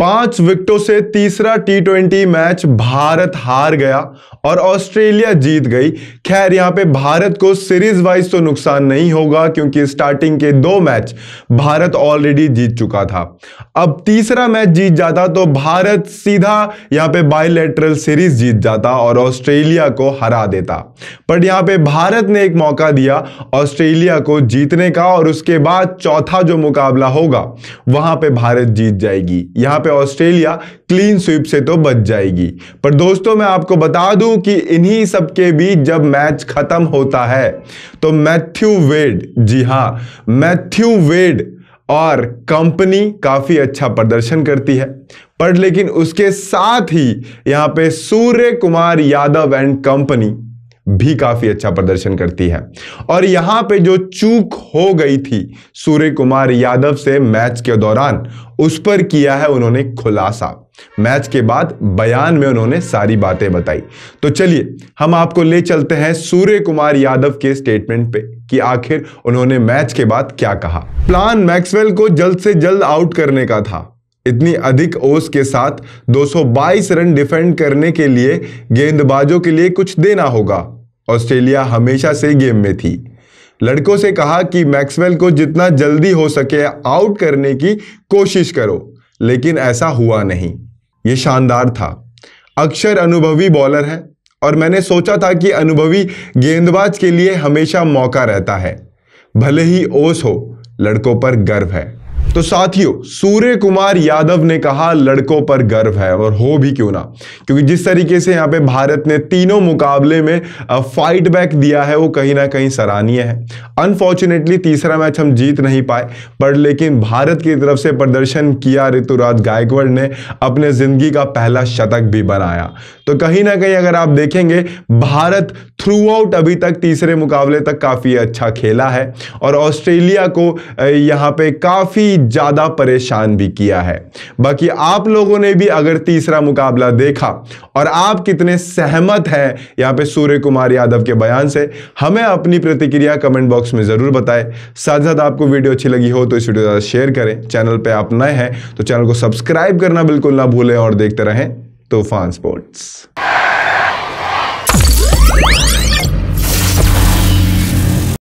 पांच विकेटों से तीसरा टी ट्वेंटी मैच भारत हार गया और ऑस्ट्रेलिया जीत गई खैर यहाँ पे भारत को सीरीज वाइज तो नुकसान नहीं होगा क्योंकि स्टार्टिंग के दो मैच भारत ऑलरेडी जीत चुका था अब तीसरा मैच जीत जाता तो भारत सीधा यहाँ पे बायोलेटरल सीरीज जीत जाता और ऑस्ट्रेलिया को हरा देता बट यहां पे भारत ने एक मौका दिया ऑस्ट्रेलिया को जीतने का और उसके बाद चौथा जो मुकाबला होगा वहां पे भारत जीत जाएगी यहाँ पे ऑस्ट्रेलिया क्लीन स्वीप से तो बच जाएगी पर दोस्तों मैं आपको बता दूं कि इन्हीं सब के बीच जब मैच खत्म होता है तो मैथ्यू वेड जी हां मैथ्यू वेड और कंपनी काफी अच्छा प्रदर्शन करती है पर लेकिन उसके साथ ही यहां पे सूर्य कुमार यादव एंड कंपनी भी काफी अच्छा प्रदर्शन करती है और यहां पे जो चूक हो गई थी सूर्य कुमार यादव से मैच के दौरान उस पर किया है उन्होंने खुलासा मैच के बाद बयान में उन्होंने सारी बातें बताई तो चलिए हम आपको ले चलते हैं सूर्य कुमार यादव के स्टेटमेंट पे कि आखिर उन्होंने मैच के बाद क्या कहा प्लान मैक्सवेल को जल्द से जल्द आउट करने का था इतनी अधिक ओस के साथ 222 रन डिफेंड करने के लिए गेंदबाजों के लिए कुछ देना होगा ऑस्ट्रेलिया हमेशा से गेम में थी लड़कों से कहा कि मैक्सवेल को जितना जल्दी हो सके आउट करने की कोशिश करो लेकिन ऐसा हुआ नहीं ये शानदार था अक्षर अनुभवी बॉलर है और मैंने सोचा था कि अनुभवी गेंदबाज के लिए हमेशा मौका रहता है भले ही ओस हो लड़कों पर गर्व है तो साथियों सूर्य कुमार यादव ने कहा लड़कों पर गर्व है और हो भी क्यों ना क्योंकि जिस तरीके से यहाँ पे भारत ने तीनों मुकाबले में फाइट बैक दिया है वो कहीं ना कहीं सराहनीय है अनफॉर्चुनेटली तीसरा मैच हम जीत नहीं पाए पर लेकिन भारत की तरफ से प्रदर्शन किया ऋतुराज गायकवाड़ ने अपने जिंदगी का पहला शतक भी बनाया तो कहीं ना कहीं अगर आप देखेंगे भारत थ्रू आउट अभी तक तीसरे मुकाबले तक काफ़ी अच्छा खेला है और ऑस्ट्रेलिया को यहाँ पर काफ़ी काफ़ी ज़्यादा परेशान भी किया है बाकी आप लोगों ने भी अगर तीसरा मुकाबला देखा और आप कितने सहमत हैं यहां पे सूर्य कुमार यादव के बयान से हमें अपनी प्रतिक्रिया कमेंट बॉक्स में ज़रूर बताएं साथ साथ आपको वीडियो अच्छी लगी हो तो इस वीडियो ज़्यादा शेयर करें चैनल पर आप नए हैं तो चैनल को सब्सक्राइब करना बिल्कुल ना भूलें और देखते रहें तूफान स्पोर्ट्स